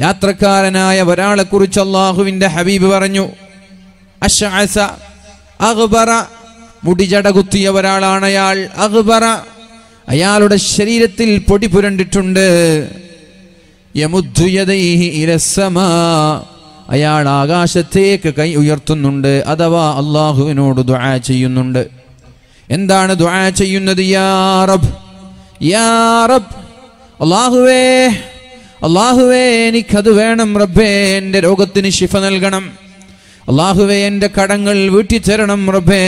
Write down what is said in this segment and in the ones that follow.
യാത്രക്കാരനായ കുറിച്ച് അള്ളാഹുവിന്റെ ഹബീബ് പറഞ്ഞു അഷഅസ അഹ്ബറ മുടിജട ഒരാളാണ് അയാൾ അഹ്ബറ അയാളുടെ ശരീരത്തിൽ പൊടി പുരണ്ടിട്ടുണ്ട് അയാൾ ആകാശത്തേക്ക് കൈ ഉയർത്തുന്നുണ്ട് അഥവാ അള്ളാഹുവിനോട് ദ്വാ ചെയ്യുന്നുണ്ട് എന്താണ് ദ്വാ ചെയ്യുന്നത് യാ റബ് യാ റബ് അള്ളാഹുവേ അള്ളാഹുവേ എനിക്കത് വേണം റബ്ബേ എൻ്റെ രോഗത്തിന് ശിഫ നൽകണം അള്ളാഹുവേ എൻ്റെ കടങ്ങൾ വീട്ടിച്ചേരണം റബ്ബേ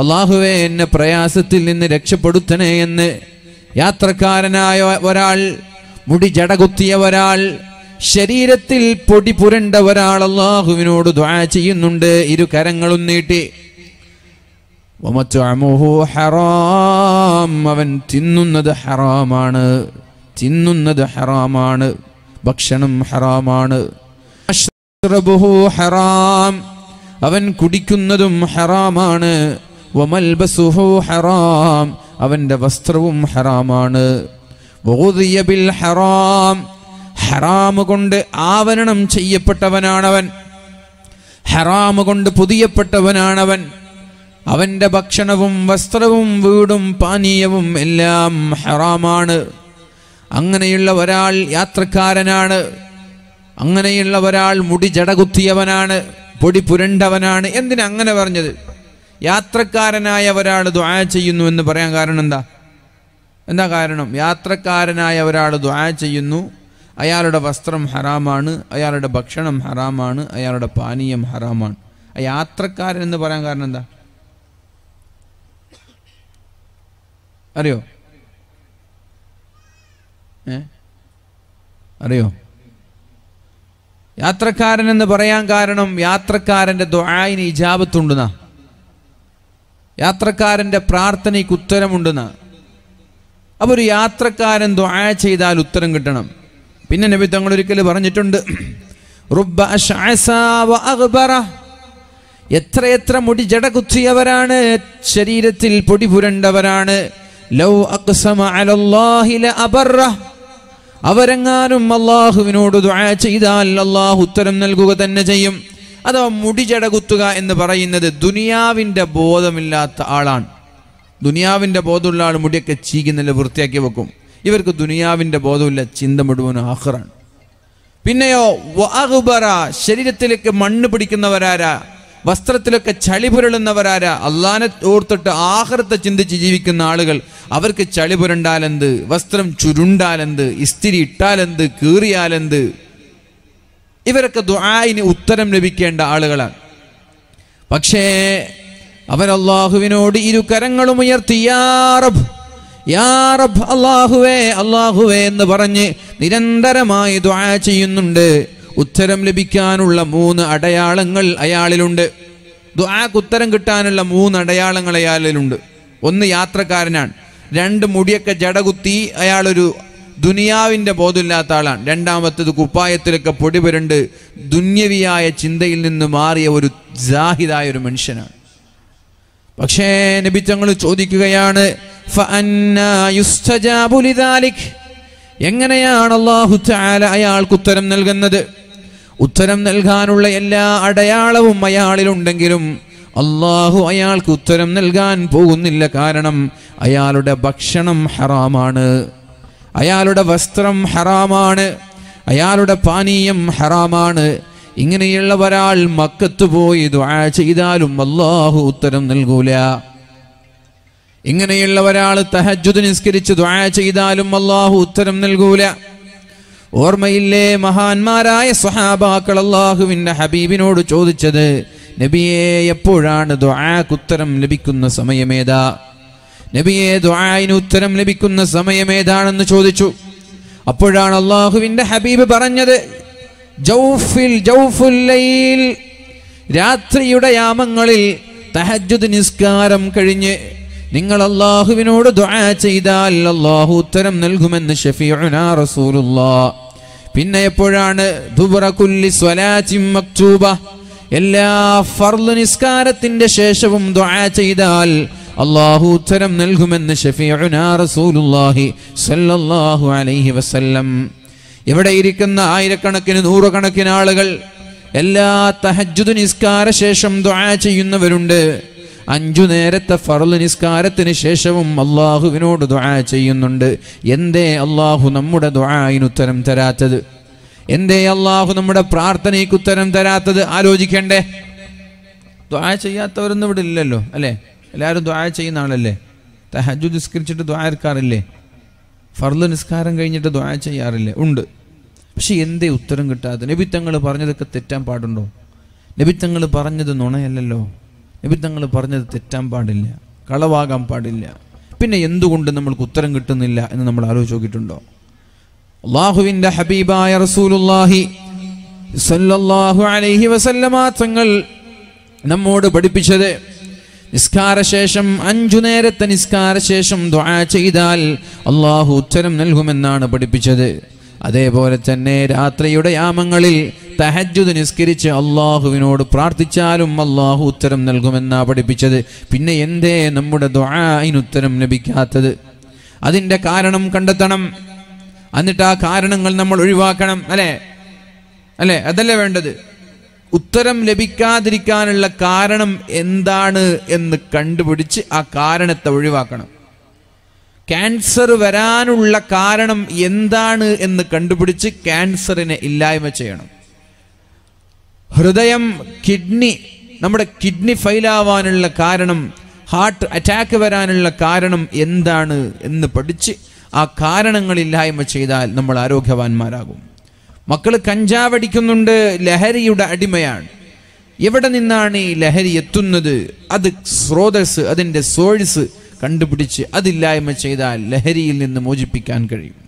അള്ളാഹുവേ എന്നെ പ്രയാസത്തിൽ നിന്ന് രക്ഷപ്പെടുത്തണേ എന്ന് യാത്രക്കാരനായ ഒരാൾ മുടി ജടകുത്തിയ ഒരാൾ ശരീരത്തിൽ പൊടി പുരണ്ട ഒരാൾ അള്ളാഹുവിനോട് ദ്വാ ചെയ്യുന്നുണ്ട് ഇരു കരങ്ങളും നീട്ടി അവൻ തിന്നുന്നത് ഹറാമാണ് തിന്നുന്നത് ഹറാമാണ് ഭക്ഷണം ഹറാമാണ് ഹറാം അവൻ കുടിക്കുന്നതും ഹറാമാണ് ഹറാം അവന്റെ വസ്ത്രവും ഹറാമാണ് ഹറാം ഹറാം കൊണ്ട് ആവരണം ചെയ്യപ്പെട്ടവനാണവൻ ഹറാം കൊണ്ട് പുതിയപ്പെട്ടവനാണവൻ അവന്റെ ഭക്ഷണവും വസ്ത്രവും വീടും പാനീയവും എല്ലാം ഹറാമാണ് അങ്ങനെയുള്ള ഒരാൾ യാത്രക്കാരനാണ് അങ്ങനെയുള്ള ഒരാൾ മുടി ജടകുത്തിയവനാണ് പൊടി പുരണ്ടവനാണ് എന്തിനാ അങ്ങനെ പറഞ്ഞത് യാത്രക്കാരനായ ഒരാൾ ദ്വാ ചെയ്യുന്നു എന്ന് പറയാൻ കാരണം എന്താ എന്താ കാരണം യാത്രക്കാരനായ ഒരാൾ ദ്വാ ചെയ്യുന്നു അയാളുടെ വസ്ത്രം ഹറാമാണ് അയാളുടെ ഭക്ഷണം ഹറാമാണ് അയാളുടെ പാനീയം ഹറാമാണ് യാത്രക്കാരൻ എന്ന് പറയാൻ കാരണം എന്താ അറിയോ അറിയോ യാത്രക്കാരൻ എന്ന് പറയാൻ കാരണം യാത്രക്കാരൻ്റെ ദുആയിന് ഇജാബത്തുണ്ടെന്ന യാത്രക്കാരൻ്റെ പ്രാർത്ഥനയ്ക്ക് ഉത്തരമുണ്ടെന്ന അപ്പോൾ ഒരു യാത്രക്കാരൻ ദുആ ചെയ്താൽ ഉത്തരം കിട്ടണം പിന്നെ നബി തങ്ങൾ ഒരിക്കൽ പറഞ്ഞിട്ടുണ്ട് എത്ര എത്രയെത്ര മുടി ജട കുത്തിയവരാണ് ശരീരത്തിൽ പൊടി പുരണ്ടവരാണ് ലൗ അക്സമ അലല്ലാഹില അബറ അവരെങ്ങാനും അള്ളാഹുവിനോട് ദുആ ചെയ്താൽ അള്ളാഹു ഉത്തരം നൽകുക തന്നെ ചെയ്യും അഥവാ മുടിചടകുത്തുക എന്ന് പറയുന്നത് ദുനിയാവിൻ്റെ ബോധമില്ലാത്ത ആളാണ് ദുനിയാവിൻ്റെ ബോധമുള്ള ആൾ മുടിയൊക്കെ ചീകുന്നില്ല വൃത്തിയാക്കി വെക്കും ഇവർക്ക് ദുനിയാവിൻ്റെ ബോധമില്ല ചിന്ത മുഴുവൻ ആഹ്റാണ് പിന്നെയോ വാഹുബറ ശരീരത്തിലേക്ക് മണ്ണ് പിടിക്കുന്നവരാരാ വസ്ത്രത്തിലൊക്കെ ചളി പുരളുന്നവരാരാ അള്ളാനെ ഓർത്തിട്ട് ആഹൃത്തെ ചിന്തിച്ച് ജീവിക്കുന്ന ആളുകൾ അവർക്ക് ചളി പുരണ്ടാലെന്ത് വസ്ത്രം ചുരുണ്ടാലെന്ത് ഇസ്തിരി ഇട്ടാലെന്ത് കീറിയാലെന്ത് ഇവരൊക്കെ ദുആയിന് ഉത്തരം ലഭിക്കേണ്ട ആളുകളാണ് പക്ഷേ അവർ അള്ളാഹുവിനോട് ഇരു കരങ്ങളും ഉയർത്തി അള്ളാഹുവേ അള്ളാഹുവേ എന്ന് പറഞ്ഞ് നിരന്തരമായി ദുആ ചെയ്യുന്നുണ്ട് ഉത്തരം ലഭിക്കാനുള്ള മൂന്ന് അടയാളങ്ങൾ അയാളിലുണ്ട് ദുആക്ക് ഉത്തരം കിട്ടാനുള്ള മൂന്ന് അടയാളങ്ങൾ അയാളിലുണ്ട് ഒന്ന് യാത്രക്കാരനാണ് രണ്ട് മുടിയൊക്കെ ജടകുത്തി അയാളൊരു ദുനിയാവിൻ്റെ ബോധമില്ലാത്ത ആളാണ് രണ്ടാമത്തത് കുപ്പായത്തിലൊക്കെ പൊടി പുരണ്ട് ദുന്യവിയായ ചിന്തയിൽ നിന്ന് മാറിയ ഒരു ജാഹിദായ ഒരു മനുഷ്യനാണ് പക്ഷേ തങ്ങൾ ചോദിക്കുകയാണ് എങ്ങനെയാണ് അള്ളാഹു അയാൾക്ക് ഉത്തരം നൽകുന്നത് ഉത്തരം നൽകാനുള്ള എല്ലാ അടയാളവും അയാളിലുണ്ടെങ്കിലും അള്ളാഹു അയാൾക്ക് ഉത്തരം നൽകാൻ പോകുന്നില്ല കാരണം അയാളുടെ ഭക്ഷണം ഹറാമാണ് അയാളുടെ വസ്ത്രം ഹറാമാണ് അയാളുടെ പാനീയം ഹറാമാണ് ഇങ്ങനെയുള്ള ഒരാൾ മക്കത്ത് പോയി ദ്വാ ചെയ്താലും അള്ളാഹു ഉത്തരം നൽകൂല ഇങ്ങനെയുള്ള ഒരാൾ തഹജുദ് നിസ്കരിച്ച് ദ്വാ ചെയ്താലും അള്ളാഹു ഉത്തരം നൽകൂല ഓർമ്മയില്ലേ മഹാന്മാരായ സ്വഹാബാക്കൾ അള്ളാഹുവിന്റെ ഹബീബിനോട് ചോദിച്ചത് നബിയെ എപ്പോഴാണ് ദുആക്ക് ഉത്തരം ലഭിക്കുന്ന സമയമേതാ നബിയെ ദുആന് ഉത്തരം ലഭിക്കുന്ന സമയമേതാണെന്ന് ചോദിച്ചു അപ്പോഴാണ് അള്ളാഹുവിന്റെ ഹബീബ് പറഞ്ഞത് ജൗഫിൽ രാത്രിയുടെ യാമങ്ങളിൽ തഹജുദ് നിസ്കാരം കഴിഞ്ഞ് നിങ്ങൾ അള്ളാഹുവിനോട് ദുആ ചെയ്താൽ അള്ളാഹു ഉത്തരം നൽകുമെന്ന് ഷഫീഉനാ റസൂലുള്ളാഹ് പിന്നെ എപ്പോഴാണ് എല്ലാ ഫർള് നിസ്കാരത്തിന്റെ ശേഷവും ദ്വാ ചെയ്താൽ അള്ളാഹു ഉത്തരം നൽകുമെന്ന് സല്ലല്ലാഹു അലൈഹി വസല്ലം ഇവിടെ ഇരിക്കുന്ന ആയിരക്കണക്കിന് നൂറുകണക്കിന് ആളുകൾ എല്ലാ തഹജുദ് നിസ്കാര ശേഷം ദ്വാ ചെയ്യുന്നവരുണ്ട് അഞ്ചു നേരത്തെ ഫറല് നിസ്കാരത്തിന് ശേഷവും അള്ളാഹുവിനോട് ദുആ ചെയ്യുന്നുണ്ട് എന്തേ അള്ളാഹു നമ്മുടെ ദുആയിന് ഉത്തരം തരാത്തത് എന്തേ അള്ളാഹു നമ്മുടെ പ്രാർത്ഥനയ്ക്ക് ഉത്തരം തരാത്തത് ആലോചിക്കണ്ടേ ദ്വാ ചെയ്യാത്തവരൊന്നും ഇവിടെ ഇല്ലല്ലോ അല്ലേ എല്ലാവരും ദുആ ചെയ്യുന്ന ആളല്ലേ തഹജു നിസ്കരിച്ചിട്ട് ദ്വാ ഫർദ് നിസ്കാരം കഴിഞ്ഞിട്ട് ദ്വാ ചെയ്യാറില്ലേ ഉണ്ട് പക്ഷെ എന്തേ ഉത്തരം കിട്ടാതെ നബിത്തങ്ങൾ പറഞ്ഞതൊക്കെ തെറ്റാൻ പാടുണ്ടോ നബിത്തങ്ങൾ പറഞ്ഞത് നുണയല്ലല്ലോ എബിദ്ധങ്ങൾ പറഞ്ഞത് തെറ്റാൻ പാടില്ല കളവാകാൻ പാടില്ല പിന്നെ എന്തുകൊണ്ട് നമ്മൾക്ക് ഉത്തരം കിട്ടുന്നില്ല എന്ന് നമ്മൾ ആലോചിച്ച് നോക്കിയിട്ടുണ്ടോ അള്ളാഹുവിൻ്റെ ഹബീബായ റസൂലുല്ലാഹി സല്ലല്ലാഹു അലൈഹി വസല്ലമ തങ്ങൾ നമ്മോട് പഠിപ്പിച്ചത് നിസ്കാരശേഷം അഞ്ചു നേരത്തെ നിസ്കാരശേഷം ദ്വാ ചെയ്താൽ അള്ളാഹു ഉത്തരം നൽകുമെന്നാണ് പഠിപ്പിച്ചത് അതേപോലെ തന്നെ രാത്രിയുടെ യാമങ്ങളിൽ തഹജുദ് നിസ്കരിച്ച് അള്ളാഹുവിനോട് പ്രാർത്ഥിച്ചാലും അള്ളാഹു ഉത്തരം നൽകുമെന്നാ പഠിപ്പിച്ചത് പിന്നെ എന്തേ നമ്മുടെ ദ്വായിന് ഉത്തരം ലഭിക്കാത്തത് അതിൻ്റെ കാരണം കണ്ടെത്തണം എന്നിട്ട് ആ കാരണങ്ങൾ നമ്മൾ ഒഴിവാക്കണം അല്ലേ അല്ലേ അതല്ലേ വേണ്ടത് ഉത്തരം ലഭിക്കാതിരിക്കാനുള്ള കാരണം എന്താണ് എന്ന് കണ്ടുപിടിച്ച് ആ കാരണത്തെ ഒഴിവാക്കണം ക്യാൻസർ വരാനുള്ള കാരണം എന്താണ് എന്ന് കണ്ടുപിടിച്ച് ക്യാൻസറിനെ ഇല്ലായ്മ ചെയ്യണം ഹൃദയം കിഡ്നി നമ്മുടെ കിഡ്നി ഫെയിലാവാനുള്ള കാരണം ഹാർട്ട് അറ്റാക്ക് വരാനുള്ള കാരണം എന്താണ് എന്ന് പഠിച്ച് ആ കാരണങ്ങളില്ലായ്മ ചെയ്താൽ നമ്മൾ ആരോഗ്യവാന്മാരാകും മക്കൾ കഞ്ചാവടിക്കുന്നുണ്ട് ലഹരിയുടെ അടിമയാണ് എവിടെ നിന്നാണ് ഈ ലഹരി എത്തുന്നത് അത് സ്രോതസ് അതിൻ്റെ സോഴ്സ് കണ്ടുപിടിച്ച് അതില്ലായ്മ ചെയ്താൽ ലഹരിയിൽ നിന്ന് മോചിപ്പിക്കാൻ കഴിയും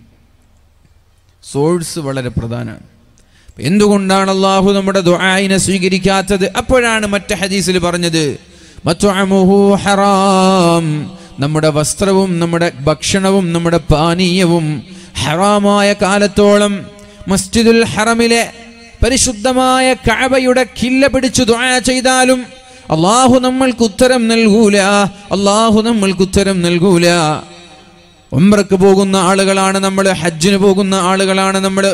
സോഴ്സ് വളരെ പ്രധാനമാണ് എന്തുകൊണ്ടാണ് അള്ളാഹു നമ്മുടെ ദുആയിനെ സ്വീകരിക്കാത്തത് അപ്പോഴാണ് മറ്റു ഹദീസിൽ പറഞ്ഞത് ഹറാം നമ്മുടെ വസ്ത്രവും നമ്മുടെ ഭക്ഷണവും നമ്മുടെ പാനീയവും ഹറാമായ കാലത്തോളം മസ്ജിദുൽ ഹറമിലെ പരിശുദ്ധമായ കഴവയുടെ കില്ല പിടിച്ചു ദുആ ചെയ്താലും അള്ളാഹു നമ്മൾക്ക് ഉത്തരം നൽകൂല അള്ളാഹു നമ്മൾക്ക് ഉത്തരം നൽകൂല ഉംറക്ക് പോകുന്ന ആളുകളാണ് നമ്മൾ ഹജ്ജിന് പോകുന്ന ആളുകളാണ് നമ്മൾ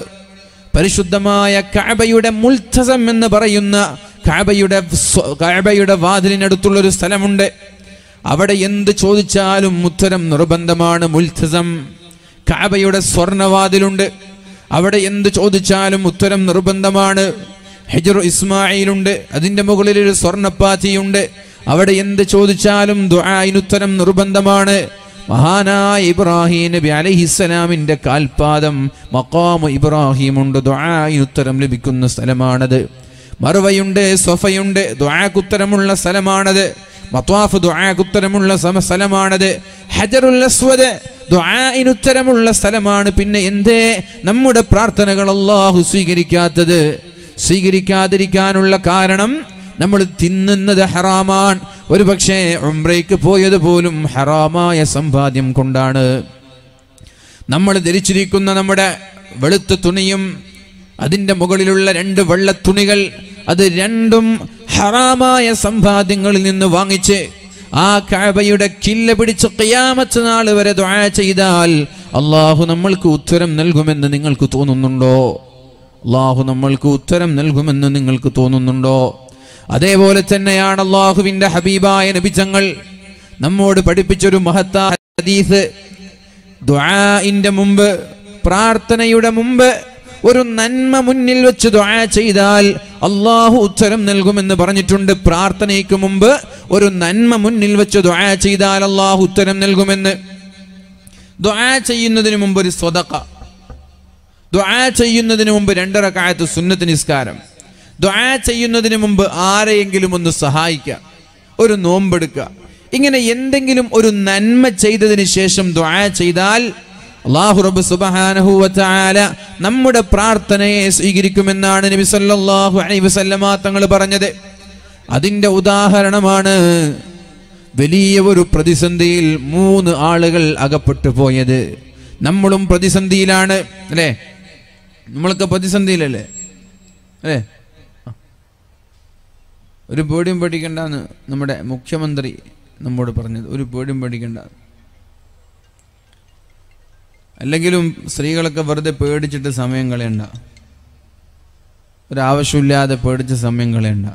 പരിശുദ്ധമായ കഅബയുടെ മുൽത്തസം എന്ന് പറയുന്ന കഅബയുടെ കഅബയുടെ വാതിലിനടുത്തുള്ള ഒരു സ്ഥലമുണ്ട് അവിടെ എന്ത് ചോദിച്ചാലും ഉത്തരം നിർബന്ധമാണ് മുൽത്തസം കാബയുടെ സ്വർണവാതിലുണ്ട് അവിടെ എന്ത് ചോദിച്ചാലും ഉത്തരം നിർബന്ധമാണ് ഹെജറു ഇസ്മായിലുണ്ട് അതിൻ്റെ മുകളിൽ ഒരു സ്വർണ്ണപ്പാത്തിയുണ്ട് അവിടെ എന്ത് ചോദിച്ചാലും ദുആയിനുത്തരം നിർബന്ധമാണ് മഹാനായ ഇബ്രാഹിം നബി അലഹിസ്സലാമിൻ്റെ കാൽപാദം മക്കാമു ഇബ്രാഹിം ഉണ്ട് ഉത്തരം ലഭിക്കുന്ന സ്ഥലമാണത് മറുവയുണ്ട് സൊഫയുണ്ട് ദ്വാക്കുത്തരമുള്ള സ്ഥലമാണത് മത്വാഫ് ദ്വാക്കുത്തരമുള്ള സ്ഥലമാണത് ഹജറുൽ അസ്വദ് സ്ഥലമാണ് പിന്നെ എന്തേ നമ്മുടെ പ്രാർത്ഥനകൾ അള്ളാഹു സ്വീകരിക്കാത്തത് സ്വീകരിക്കാതിരിക്കാനുള്ള കാരണം നമ്മൾ തിന്നുന്നത് ഹറാമാണ് ഒരു പക്ഷേ ഉംറയ്ക്ക് പോയത് പോലും ഹറാമായ സമ്പാദ്യം കൊണ്ടാണ് നമ്മൾ ധരിച്ചിരിക്കുന്ന നമ്മുടെ വെളുത്ത തുണിയും അതിൻ്റെ മുകളിലുള്ള രണ്ട് വെള്ളത്തുണികൾ അത് രണ്ടും ഹറാമായ സമ്പാദ്യങ്ങളിൽ നിന്ന് വാങ്ങിച്ച് ആ കഴവയുടെ കില്ല പിടിച്ച് കയ്യാമച്ച നാൾ വരെ ദ്വാ ചെയ്താൽ അള്ളാഹു നമ്മൾക്ക് ഉത്തരം നൽകുമെന്ന് നിങ്ങൾക്ക് തോന്നുന്നുണ്ടോ അള്ളാഹു നമ്മൾക്ക് ഉത്തരം നൽകുമെന്ന് നിങ്ങൾക്ക് തോന്നുന്നുണ്ടോ അതേപോലെ തന്നെയാണ് അള്ളാഹുവിന്റെ ഹബീബായ നബിജങ്ങൾ നമ്മോട് പഠിപ്പിച്ചൊരു മഹത്തായ ഹദീസ് മുമ്പ് പ്രാർത്ഥനയുടെ മുമ്പ് ഒരു നന്മ മുന്നിൽ വെച്ച് ദ്വാ ചെയ്താൽ അള്ളാഹു ഉത്തരം നൽകുമെന്ന് പറഞ്ഞിട്ടുണ്ട് പ്രാർത്ഥനയ്ക്ക് മുമ്പ് ഒരു നന്മ മുന്നിൽ വെച്ച് ദ്വാ ചെയ്താൽ അള്ളാഹു ഉത്തരം നൽകുമെന്ന് ദ്വാ ചെയ്യുന്നതിന് മുമ്പ് ഒരു സ്വതക്ക ദ്വാ ചെയ്യുന്നതിന് മുമ്പ് രണ്ടര കാലത്ത് സുന്നത്ത് നിസ്കാരം ദുആ ചെയ്യുന്നതിന് മുമ്പ് ആരെയെങ്കിലും ഒന്ന് സഹായിക്കുക ഒരു നോമ്പെടുക്കുക ഇങ്ങനെ എന്തെങ്കിലും ഒരു നന്മ ചെയ്തതിന് ശേഷം ദുആ ചെയ്താൽ റബ്ബ് സുബ്ഹാനഹു വതആല നമ്മുടെ പ്രാർത്ഥനയെ സ്വീകരിക്കുമെന്നാണ് നബി സല്ലല്ലാഹു അലൈഹി വസല്ലമ തങ്ങൾ പറഞ്ഞത് അതിന്റെ ഉദാഹരണമാണ് വലിയ ഒരു പ്രതിസന്ധിയിൽ മൂന്ന് ആളുകൾ അകപ്പെട്ടു പോയത് നമ്മളും പ്രതിസന്ധിയിലാണ് അല്ലേ നമ്മളൊക്കെ പ്രതിസന്ധിയിലല്ലേ അല്ലേ ഒരു പേടിയും പേടിക്കണ്ട എന്ന് നമ്മുടെ മുഖ്യമന്ത്രി നമ്മോട് പറഞ്ഞത് ഒരു പേടിയും പേടിക്കണ്ട അല്ലെങ്കിലും സ്ത്രീകളൊക്കെ വെറുതെ പേടിച്ചിട്ട് സമയം കളയണ്ട ഒരാവശ്യമില്ലാതെ പേടിച്ച് സമയം കളയണ്ട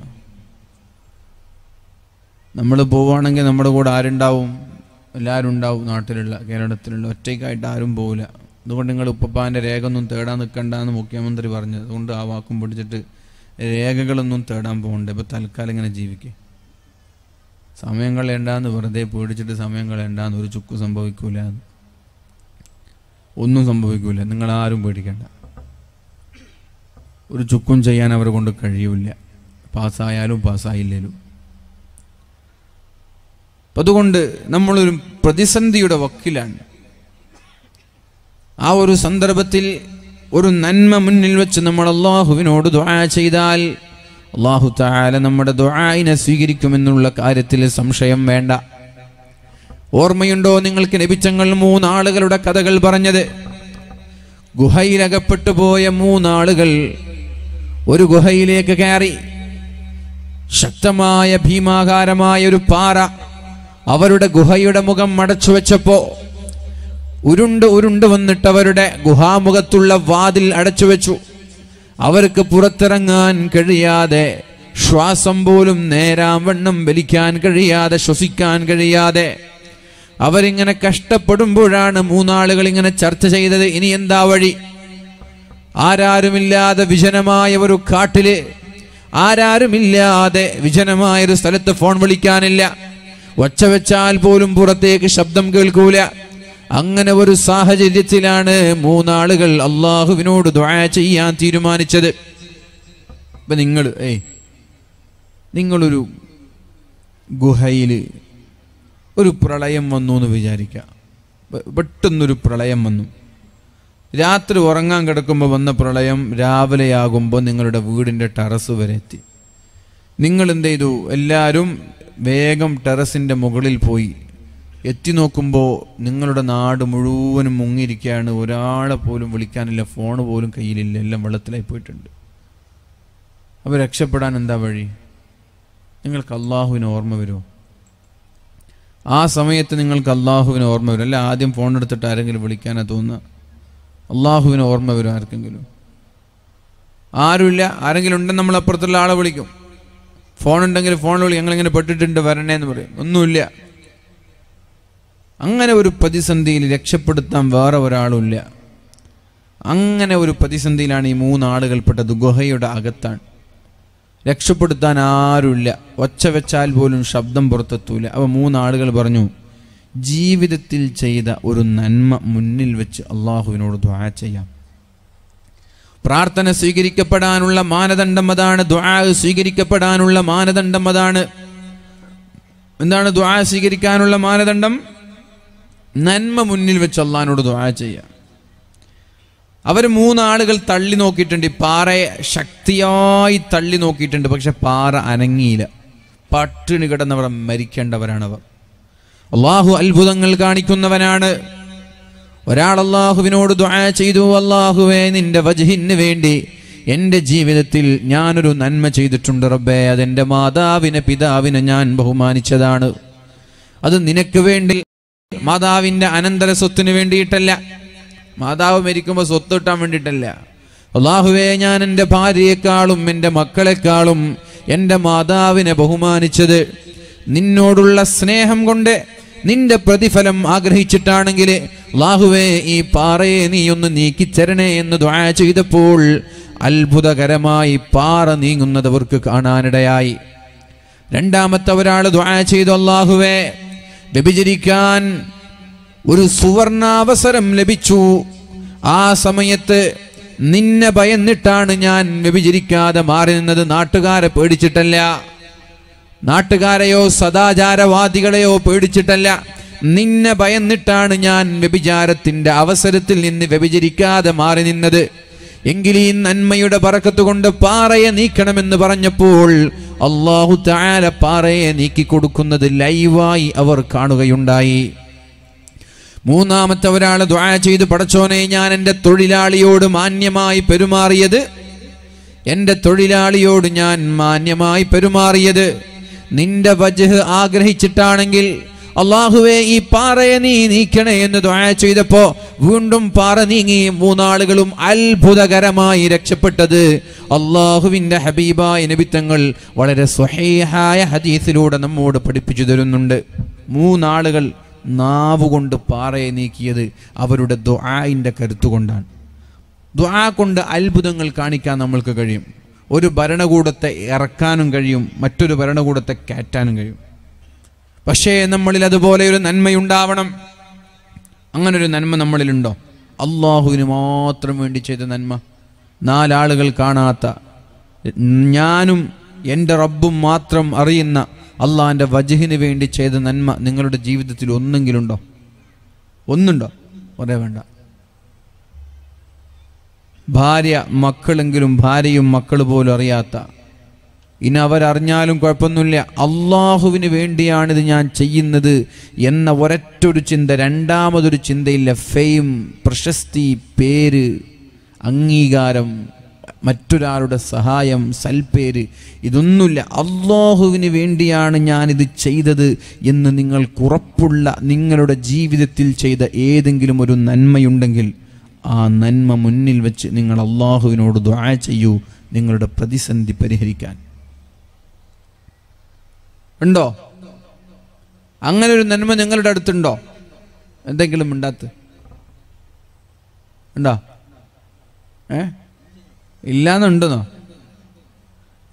നമ്മൾ പോവുകയാണെങ്കിൽ നമ്മുടെ കൂടെ ആരുണ്ടാവും എല്ലാവരും ഉണ്ടാവും നാട്ടിലുള്ള കേരളത്തിലുള്ള ഒറ്റയ്ക്കായിട്ട് ആരും പോവില്ല അതുകൊണ്ട് നിങ്ങൾ ഉപ്പപ്പാൻ്റെ രേഖ ഒന്നും തേടാൻ നിൽക്കണ്ട എന്ന് മുഖ്യമന്ത്രി പറഞ്ഞത് അതുകൊണ്ട് ആ വാക്കും പിടിച്ചിട്ട് രേഖകളൊന്നും തേടാൻ പോകണ്ട ഇപ്പോൾ തൽക്കാലം ഇങ്ങനെ ജീവിക്കുക സമയം കളയണ്ടെന്ന് വെറുതെ പേടിച്ചിട്ട് സമയം കളയണ്ടെന്ന് ഒരു ചുക്ക് സംഭവിക്കൂല ഒന്നും സംഭവിക്കൂല നിങ്ങൾ ആരും പേടിക്കേണ്ട ഒരു ചുക്കും ചെയ്യാൻ അവരെ കൊണ്ട് കഴിയൂല പാസ്സായാലും പാസ്സായില്ലേലും അപ്പം അതുകൊണ്ട് നമ്മളൊരു പ്രതിസന്ധിയുടെ വക്കിലാണ് ആ ഒരു സന്ദർഭത്തിൽ ഒരു നന്മ മുന്നിൽ വെച്ച് നമ്മൾ അള്ളാഹുവിനോട് ദുആ ചെയ്താൽ അള്ളാഹു താല നമ്മുടെ ദുആയിനെ സ്വീകരിക്കുമെന്നുള്ള കാര്യത്തിൽ സംശയം വേണ്ട ഓർമ്മയുണ്ടോ നിങ്ങൾക്ക് ലഭിച്ചങ്ങൾ മൂന്നാളുകളുടെ കഥകൾ പറഞ്ഞത് ഗുഹയിലകപ്പെട്ടു പോയ മൂന്നാളുകൾ ഒരു ഗുഹയിലേക്ക് കയറി ശക്തമായ ഭീമാകാരമായ ഒരു പാറ അവരുടെ ഗുഹയുടെ മുഖം മടച്ചു വെച്ചപ്പോൾ ഉരുണ്ട് ഉരുണ്ട് വന്നിട്ട് അവരുടെ ഗുഹാമുഖത്തുള്ള വാതിൽ അടച്ചു വെച്ചു അവർക്ക് പുറത്തിറങ്ങാൻ കഴിയാതെ ശ്വാസം പോലും നേരാം വണ്ണം വലിക്കാൻ കഴിയാതെ ശ്വസിക്കാൻ കഴിയാതെ അവരിങ്ങനെ കഷ്ടപ്പെടുമ്പോഴാണ് മൂന്നാളുകൾ ഇങ്ങനെ ചർച്ച ചെയ്തത് ഇനി എന്താ വഴി ആരാരുമില്ലാതെ വിജനമായ ഒരു കാട്ടില് ആരാരുമില്ലാതെ വിജനമായ ഒരു സ്ഥലത്ത് ഫോൺ വിളിക്കാനില്ല ഒച്ച വെച്ചാൽ പോലും പുറത്തേക്ക് ശബ്ദം കേൾക്കൂല അങ്ങനെ ഒരു സാഹചര്യത്തിലാണ് മൂന്നാളുകൾ അള്ളാഹുവിനോട് ദ്വാ ചെയ്യാൻ തീരുമാനിച്ചത് ഇപ്പൊ നിങ്ങൾ ഏയ് നിങ്ങളൊരു ഗുഹയിൽ ഒരു പ്രളയം വന്നു എന്ന് വിചാരിക്കുക പെട്ടെന്നൊരു പ്രളയം വന്നു രാത്രി ഉറങ്ങാൻ കിടക്കുമ്പോൾ വന്ന പ്രളയം രാവിലെയാകുമ്പോൾ നിങ്ങളുടെ വീടിൻ്റെ ടെറസ് വരെ എത്തി നിങ്ങൾ എന്ത് ചെയ്തു എല്ലാവരും വേഗം ടെറസിൻ്റെ മുകളിൽ പോയി എത്തി നോക്കുമ്പോൾ നിങ്ങളുടെ നാട് മുഴുവനും മുങ്ങിയിരിക്കുകയാണ് ഒരാളെ പോലും വിളിക്കാനില്ല ഫോൺ പോലും കയ്യിലില്ല എല്ലാം വെള്ളത്തിലായി പോയിട്ടുണ്ട് അവർ രക്ഷപ്പെടാൻ എന്താ വഴി നിങ്ങൾക്ക് അള്ളാഹുവിന് ഓർമ്മ വരുമോ ആ സമയത്ത് നിങ്ങൾക്ക് അള്ളാഹുവിന് ഓർമ്മ വരും അല്ല ആദ്യം ഫോൺ എടുത്തിട്ട് ആരെങ്കിലും വിളിക്കാനാ തോന്നുക അള്ളാഹുവിന് ഓർമ്മ വരും ആർക്കെങ്കിലും ആരുമില്ല ആരെങ്കിലും ഉണ്ടെങ്കിൽ നമ്മൾ അപ്പുറത്തുള്ള ആളെ വിളിക്കും ഫോൺ ഉണ്ടെങ്കിൽ ഫോൺ വിളിക്കും ഞങ്ങളിങ്ങനെ പെട്ടിട്ടുണ്ട് വരണേ എന്ന് പറയും ഒന്നുമില്ല അങ്ങനെ ഒരു പ്രതിസന്ധിയിൽ രക്ഷപ്പെടുത്താൻ വേറെ ഒരാളുമില്ല അങ്ങനെ ഒരു പ്രതിസന്ധിയിലാണ് ഈ മൂന്നാളുകൾ പെട്ടത് ഗുഹയുടെ അകത്താണ് രക്ഷപ്പെടുത്താൻ ആരുമില്ല ഒച്ച വെച്ചാൽ പോലും ശബ്ദം പുറത്തെത്തൂല അപ്പോൾ മൂന്നാളുകൾ പറഞ്ഞു ജീവിതത്തിൽ ചെയ്ത ഒരു നന്മ മുന്നിൽ വെച്ച് അള്ളാഹുവിനോട് ദ്വാ ചെയ്യാം പ്രാർത്ഥന സ്വീകരിക്കപ്പെടാനുള്ള മാനദണ്ഡം അതാണ് ദ്വാ സ്വീകരിക്കപ്പെടാനുള്ള മാനദണ്ഡം അതാണ് എന്താണ് ദ്വാ സ്വീകരിക്കാനുള്ള മാനദണ്ഡം നന്മ മുന്നിൽ വെച്ച് അള്ളഹാനോട് ദുആ ചെയ്യുക അവർ മൂന്നാളുകൾ തള്ളി നോക്കിയിട്ടുണ്ട് പാറയെ ശക്തിയായി തള്ളി നോക്കിയിട്ടുണ്ട് പക്ഷെ പാറ അനങ്ങിയില്ല പട്ടിണി കിടന്നവർ മരിക്കേണ്ടവരാണവർ അള്ളാഹു അത്ഭുതങ്ങൾ കാണിക്കുന്നവനാണ് ഒരാൾ അള്ളാഹുവിനോട് ദുആ ചെയ്തു അള്ളാഹുവേ നിന്റെ വജഹിന് വേണ്ടി എൻ്റെ ജീവിതത്തിൽ ഞാനൊരു നന്മ ചെയ്തിട്ടുണ്ട് റബ്ബേ അതെൻ്റെ മാതാവിനെ പിതാവിനെ ഞാൻ ബഹുമാനിച്ചതാണ് അത് നിനക്ക് വേണ്ടി മാതാവിന്റെ അനന്തര സ്വത്തിന് വേണ്ടിയിട്ടല്ല മാതാവ് മരിക്കുമ്പോൾ സ്വത്ത് കിട്ടാൻ വേണ്ടിയിട്ടല്ല അള്ളാഹുവേ ഞാൻ എൻ്റെ ഭാര്യയെക്കാളും എൻ്റെ മക്കളെക്കാളും എൻ്റെ മാതാവിനെ ബഹുമാനിച്ചത് നിന്നോടുള്ള സ്നേഹം കൊണ്ട് നിന്റെ പ്രതിഫലം ആഗ്രഹിച്ചിട്ടാണെങ്കിൽ അള്ളാഹുവേ ഈ പാറയെ നീ ഒന്ന് നീക്കിച്ചരണേ എന്ന് ദ്വാ ചെയ്തപ്പോൾ അത്ഭുതകരമായി പാറ നീങ്ങുന്നത് അവർക്ക് കാണാനിടയായി രണ്ടാമത്തെ ഒരാൾ ദ്വാ ചെയ്തു അള്ളാഹുവേ വ്യഭിചരിക്കാൻ ഒരു സുവർണാവസരം ലഭിച്ചു ആ സമയത്ത് നിന്നെ ഭയന്നിട്ടാണ് ഞാൻ വ്യഭിചരിക്കാതെ മാറി നിന്നത് നാട്ടുകാരെ പേടിച്ചിട്ടല്ല നാട്ടുകാരെയോ സദാചാരവാദികളെയോ പേടിച്ചിട്ടല്ല നിന്നെ ഭയന്നിട്ടാണ് ഞാൻ വ്യഭിചാരത്തിൻ്റെ അവസരത്തിൽ നിന്ന് വ്യഭിചരിക്കാതെ മാറി നിന്നത് എങ്കിൽ ഈ നന്മയുടെ പറക്കത്തുകൊണ്ട് പാറയെ നീക്കണമെന്ന് പറഞ്ഞപ്പോൾ അള്ളാഹു താര പാറയെ നീക്കി കൊടുക്കുന്നത് ലൈവായി അവർ കാണുകയുണ്ടായി മൂന്നാമത്തെ ഒരാൾ ദ്വാര ചെയ്ത് പടച്ചോനെ ഞാൻ എൻ്റെ തൊഴിലാളിയോട് മാന്യമായി പെരുമാറിയത് എൻ്റെ തൊഴിലാളിയോട് ഞാൻ മാന്യമായി പെരുമാറിയത് നിന്റെ വജഹ് ആഗ്രഹിച്ചിട്ടാണെങ്കിൽ അള്ളാഹുവെ ഈ പാറയെ നീ നീക്കണേ എന്ന് ദ്വാര ചെയ്തപ്പോ വീണ്ടും പാറ നീങ്ങി മൂന്നാളുകളും അത്ഭുതകരമായി രക്ഷപ്പെട്ടത് അള്ളാഹുവിന്റെ ഹബീബായ നബിത്തങ്ങൾ വളരെ സ്വഹേഹായ ഹദീസിലൂടെ നമ്മോട് പഠിപ്പിച്ചു തരുന്നുണ്ട് മൂന്നാളുകൾ നാവുകൊണ്ട് പാറയെ നീക്കിയത് അവരുടെ ദ്വായിൻ്റെ കരുത്തുകൊണ്ടാണ് ദ്വാ കൊണ്ട് അത്ഭുതങ്ങൾ കാണിക്കാൻ നമ്മൾക്ക് കഴിയും ഒരു ഭരണകൂടത്തെ ഇറക്കാനും കഴിയും മറ്റൊരു ഭരണകൂടത്തെ കയറ്റാനും കഴിയും പക്ഷേ നമ്മളിൽ അതുപോലെ ഒരു നന്മയുണ്ടാവണം അങ്ങനൊരു നന്മ നമ്മളിലുണ്ടോ അള്ളാഹുവിന് മാത്രം വേണ്ടി ചെയ്ത നന്മ നാലാളുകൾ കാണാത്ത ഞാനും എൻ്റെ റബ്ബും മാത്രം അറിയുന്ന അള്ളാഹിൻ്റെ വജഹിന് വേണ്ടി ചെയ്ത നന്മ നിങ്ങളുടെ ജീവിതത്തിൽ ഒന്നെങ്കിലും ഉണ്ടോ ഒന്നുണ്ടോ ഒരേ വേണ്ട ഭാര്യ മക്കളെങ്കിലും ഭാര്യയും മക്കൾ പോലും അറിയാത്ത ഇനി അവരറിഞ്ഞാലും കുഴപ്പമൊന്നുമില്ല അള്ളാഹുവിന് വേണ്ടിയാണിത് ഞാൻ ചെയ്യുന്നത് എന്ന ഒരറ്റൊരു ചിന്ത രണ്ടാമതൊരു ചിന്തയില്ല ഫെയിം പ്രശസ്തി പേര് അംഗീകാരം മറ്റൊരാളുടെ സഹായം സൽപ്പേര് ഇതൊന്നുമില്ല അള്ളാഹുവിന് വേണ്ടിയാണ് ഞാനിത് ചെയ്തത് എന്ന് നിങ്ങൾക്കുറപ്പുള്ള നിങ്ങളുടെ ജീവിതത്തിൽ ചെയ്ത ഏതെങ്കിലും ഒരു നന്മയുണ്ടെങ്കിൽ ആ നന്മ മുന്നിൽ വെച്ച് നിങ്ങൾ അള്ളാഹുവിനോട് ദ്വാ ചെയ്യൂ നിങ്ങളുടെ പ്രതിസന്ധി പരിഹരിക്കാൻ ഉണ്ടോ അങ്ങനെ ഒരു നന്മ നിങ്ങളുടെ അടുത്തുണ്ടോ എന്തെങ്കിലും ഉണ്ടാത്ത് ഉണ്ടോ ഏ ഇല്ലാന്നുണ്ടെന്നോ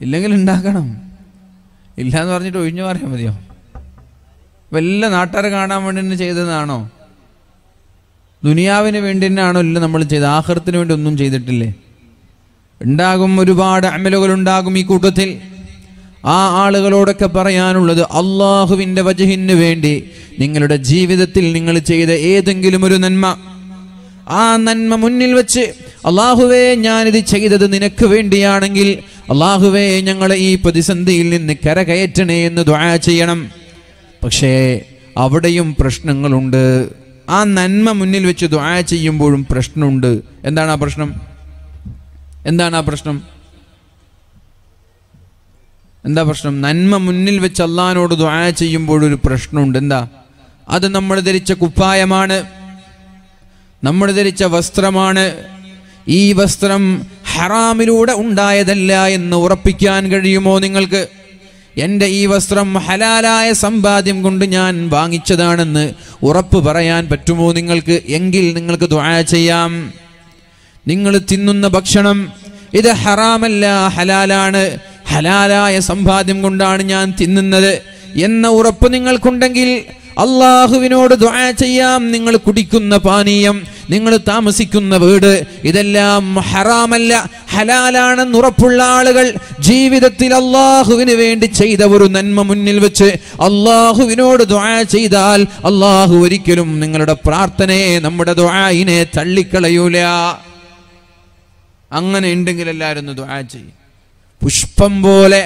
ഇല്ലെങ്കിൽ ഉണ്ടാക്കണം ഇല്ലയെന്ന് പറഞ്ഞിട്ട് ഒഴിഞ്ഞു പറയാൻ മതിയോ വല്ല നാട്ടുകാരെ കാണാൻ വേണ്ടി തന്നെ ചെയ്തതാണോ ദുനിയാവിന് വേണ്ടി തന്നെയാണോ ഇല്ല നമ്മൾ ചെയ്ത് ആഹൃത്തിന് വേണ്ടി ഒന്നും ചെയ്തിട്ടില്ലേ ഉണ്ടാകും ഒരുപാട് അമലുകൾ ഉണ്ടാകും ഈ കൂട്ടത്തിൽ ആ ആളുകളോടൊക്കെ പറയാനുള്ളത് അള്ളാഹുവിൻ്റെ വജഹിന് വേണ്ടി നിങ്ങളുടെ ജീവിതത്തിൽ നിങ്ങൾ ചെയ്ത ഏതെങ്കിലും ഒരു നന്മ ആ നന്മ മുന്നിൽ വെച്ച് അള്ളാഹുവേ ഞാനിത് ചെയ്തത് നിനക്ക് വേണ്ടിയാണെങ്കിൽ അള്ളാഹുവേ ഞങ്ങളെ ഈ പ്രതിസന്ധിയിൽ നിന്ന് കരകയറ്റണേ എന്ന് ദ്വാ ചെയ്യണം പക്ഷേ അവിടെയും പ്രശ്നങ്ങളുണ്ട് ആ നന്മ മുന്നിൽ വെച്ച് ദ്വാ ചെയ്യുമ്പോഴും പ്രശ്നമുണ്ട് എന്താണ് ആ പ്രശ്നം എന്താണ് ആ പ്രശ്നം എന്താ പ്രശ്നം നന്മ മുന്നിൽ വെച്ച് അള്ളഹാനോട് ദ്വാ ചെയ്യുമ്പോഴൊരു പ്രശ്നമുണ്ട് എന്താ അത് നമ്മൾ ധരിച്ച കുപ്പായമാണ് നമ്മൾ ധരിച്ച വസ്ത്രമാണ് ഈ വസ്ത്രം ഹറാമിലൂടെ ഉണ്ടായതല്ല എന്ന് ഉറപ്പിക്കാൻ കഴിയുമോ നിങ്ങൾക്ക് എൻ്റെ ഈ വസ്ത്രം ഹലാലായ സമ്പാദ്യം കൊണ്ട് ഞാൻ വാങ്ങിച്ചതാണെന്ന് ഉറപ്പ് പറയാൻ പറ്റുമോ നിങ്ങൾക്ക് എങ്കിൽ നിങ്ങൾക്ക് ദുആ ചെയ്യാം നിങ്ങൾ തിന്നുന്ന ഭക്ഷണം ഇത് ഹറാമല്ല ഹലാലാണ് ഹലാലായ സമ്പാദ്യം കൊണ്ടാണ് ഞാൻ തിന്നുന്നത് എന്ന ഉറപ്പ് നിങ്ങൾക്കുണ്ടെങ്കിൽ അള്ളാഹുവിനോട് ദ്വാ ചെയ്യാം നിങ്ങൾ കുടിക്കുന്ന പാനീയം നിങ്ങൾ താമസിക്കുന്ന വീട് ഇതെല്ലാം ഹറാമല്ല ഹലാലാണെന്ന് ഉറപ്പുള്ള ആളുകൾ ജീവിതത്തിൽ അള്ളാഹുവിന് വേണ്ടി ചെയ്ത ഒരു നന്മ മുന്നിൽ വെച്ച് അള്ളാഹുവിനോട് ദ്വാ ചെയ്താൽ അള്ളാഹു ഒരിക്കലും നിങ്ങളുടെ പ്രാർത്ഥനയെ നമ്മുടെ ദ്വായിനെ തള്ളിക്കളയൂല അങ്ങനെ ഉണ്ടെങ്കിൽ എല്ലാവരും ദ്വാ ചെയ്യും പുഷ്പം പോലെ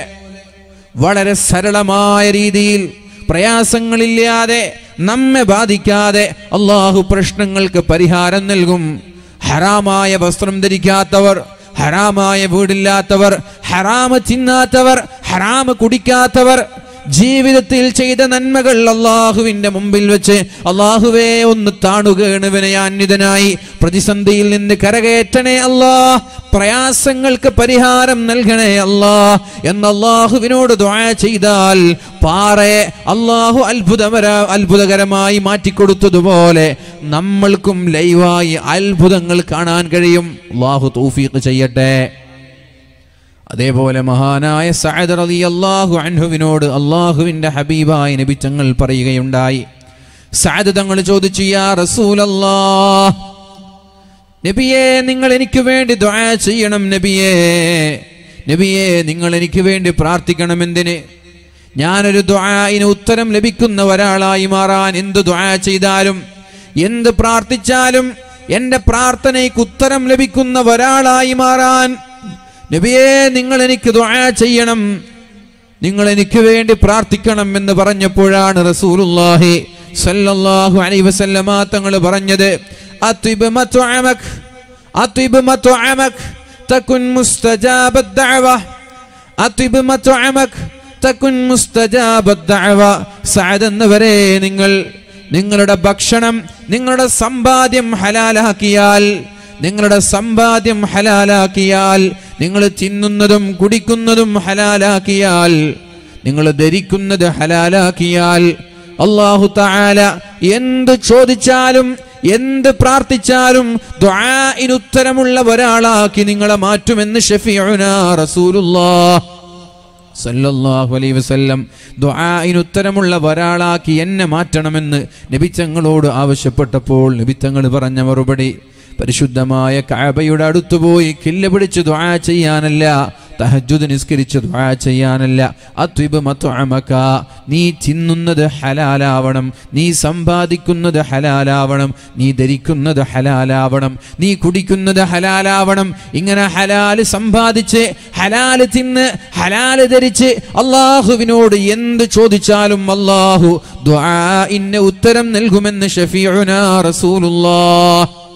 വളരെ സരളമായ രീതിയിൽ പ്രയാസങ്ങളില്ലാതെ നമ്മെ ബാധിക്കാതെ അള്ളാഹു പ്രശ്നങ്ങൾക്ക് പരിഹാരം നൽകും ഹറാമായ വസ്ത്രം ധരിക്കാത്തവർ ഹറാമായ വീടില്ലാത്തവർ ഹറാമ ചിന്നാത്തവർ ഹറാമ കുടിക്കാത്തവർ ജീവിതത്തിൽ ചെയ്ത നന്മകൾ അള്ളാഹുവിന്റെ മുമ്പിൽ വെച്ച് അള്ളാഹുവെ ഒന്ന് താണുകയാണ് വിനയാന്വിതനായി പ്രതിസന്ധിയിൽ നിന്ന് കരകയറ്റണേ അല്ലാ പ്രയാസങ്ങൾക്ക് പരിഹാരം നൽകണേ അല്ലാ എന്ന അള്ളാഹുവിനോട് ദ്വായ ചെയ്താൽ പാറയെ അള്ളാഹു അത്ഭുതകര അത്ഭുതകരമായി മാറ്റിക്കൊടുത്തതുപോലെ നമ്മൾക്കും ലൈവായി അത്ഭുതങ്ങൾ കാണാൻ കഴിയും അള്ളാഹു തൗഫീഖ് ചെയ്യട്ടെ അതേപോലെ മഹാനായ സഅദ് അലി അള്ളാഹു അൻഹുവിനോട് അള്ളാഹുവിൻ്റെ ഹബീബായ തങ്ങൾ പറയുകയുണ്ടായി സഅദ് തങ്ങൾ ചോദിച്ചു യാ അല്ലാ നബിയെ നിങ്ങൾ എനിക്ക് വേണ്ടി ദ്വാ ചെയ്യണം നബിയെ നബിയെ നിങ്ങൾ എനിക്ക് വേണ്ടി പ്രാർത്ഥിക്കണം എന്തിന് ഞാനൊരു ദ്വായിന് ഉത്തരം ലഭിക്കുന്ന ഒരാളായി മാറാൻ എന്ത് ദ്വായ ചെയ്താലും എന്ത് പ്രാർത്ഥിച്ചാലും എൻ്റെ പ്രാർത്ഥനയ്ക്ക് ഉത്തരം ലഭിക്കുന്ന ഒരാളായി മാറാൻ നബിയേ നിങ്ങൾ എനിക്ക് ദുആ ചെയ്യണം നിങ്ങൾ എനിക്ക് വേണ്ടി പ്രാർത്ഥിക്കണം എന്ന് പറഞ്ഞപ്പോഴാണ് റസൂലുള്ളാഹി സല്ലല്ലാഹു അലൈഹി വസല്ലമ തങ്ങൾ പറഞ്ഞത് അത്വിബ് മത്വഅമക് അത്വിബ് മത്വഅമക് തകുൻ മുസ്തജാബത് ദഅവ അത്വിബ് മത്വഅമക് തകുൻ മുസ്തജാബത് ദഅവ സഅദ് എന്നവരെ നിങ്ങൾ നിങ്ങളുടെ ഭക്ഷണം നിങ്ങളുടെ സമ്പാദ്യം ഹലാലാക്കിയാൽ നിങ്ങളുടെ സമ്പാദ്യം ഹലാലാക്കിയാൽ നിങ്ങൾ തിന്നുന്നതും കുടിക്കുന്നതും ഹലാലാക്കിയാൽ നിങ്ങൾ ധരിക്കുന്നത് ഹലാലാക്കിയാൽ അള്ളാഹു താല എന്ത് ചോദിച്ചാലും എന്ത് പ്രാർത്ഥിച്ചാലും ഉത്തരമുള്ള ഒരാളാക്കി നിങ്ങളെ മാറ്റുമെന്ന് സല്ലല്ലാഹു അലൈഹി വസല്ലം ഒരാളാക്കി എന്നെ മാറ്റണമെന്ന് നബിത്തങ്ങളോട് ആവശ്യപ്പെട്ടപ്പോൾ നബിത്തങ്ങൾ പറഞ്ഞ മറുപടി പരിശുദ്ധമായ കാബയുടെ അടുത്തുപോയി പോയി കില്ല പിടിച്ച് ദ്വാ ചെയ്യാനല്ല തഹജുദ് നിസ്കരിച്ച് ദ്വാ ചെയ്യാനല്ല അത്വിബ് മത്വമക നീ തിന്നുന്നത് ഹലാലാവണം നീ സമ്പാദിക്കുന്നത് ഹലാലാവണം നീ ധരിക്കുന്നത് ഹലാലാവണം നീ കുടിക്കുന്നത് ഹലാലാവണം ഇങ്ങനെ ഹലാല് സമ്പാദിച്ച് ഹലാല് തിന്ന് ഹലാല് ധരിച്ച് അള്ളാഹുവിനോട് എന്ത് ചോദിച്ചാലും അള്ളാഹു ദ്വാ ഇന്ന ഉത്തരം നൽകുമെന്ന് ഷഫീഉനാ റസൂലുള്ളാഹ്